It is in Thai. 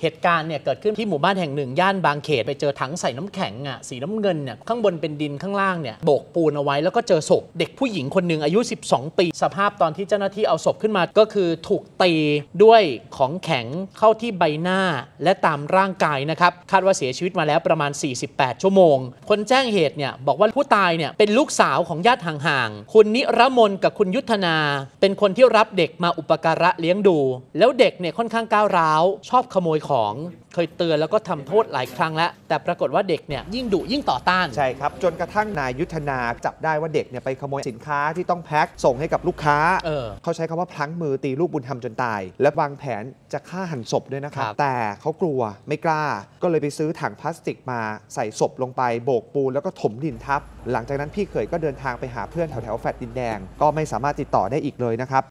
เหตุการณ์เนี่ยเกิดขึ้นที่หมู่บ้านแห่งหนึ่งย่านบางเขต ไปเจอถังใส่น้ำแข็งอ่ะสีน้ำเงินเนี่ยข้างบนเป็นดินข้างล่างเนี่ยโบกปูนเอาไว้แล้วก็เจอศพเด็กผู้หญิงคนหนึ่งอายุ 12 ปีสภาพตอนที่เจ้าหน้าที่เอาศพขึ้นมาก็คือถูกตีด้วยของแข็งเข้าที่ใบหน้าและตามร่างกายนะครับ คาดว่าเสียชีวิตมาแล้วประมาณ 48 ชั่วโมง คนแจ้งเหตุเนี่ยบอกว่าผู้ตายเนี่ยเป็นลูกสาวของญาติห่างๆคุณนิรมนกับคุณยุทธนา เป็นคนที่รับเด็กมาอุปการะเลี้ยงดู แล้วเด็กเนี่ยค่อนข้างก้าวร้าวชอบขโมยของเคยเตือนแล้วก็ทำโทษหลายครั้งแล้ว แต่ปรากฏว่าเด็กเนี่ยยิ่งดุยิ่งต่อต้านใช่ครับ จนกระทั่งนายยุทธนา จับได้ว่าเด็กเนี่ยไปขโมยสินค้าที่ต้องแพ็คส่งให้กับลูกค้าเออเขาใช้คำว่าพลั้งมือตีลูกบุญธรรมจนตาย และวางแผนจะฆ่าหันศพด้วยนะครับ แต่เขากลัวไม่กล้าก็เลยไปซื้อถังพลาสติกมา ใส่ศพลงไปโบกปูนแล้วก็ถมดินทับหลังจากนั้นพี่เขยก็เดินทางไปหาเพื่อนแถวแถวแฟดดินแดงก็ไม่สามารถติดต่อได้อีกเลยนะครับ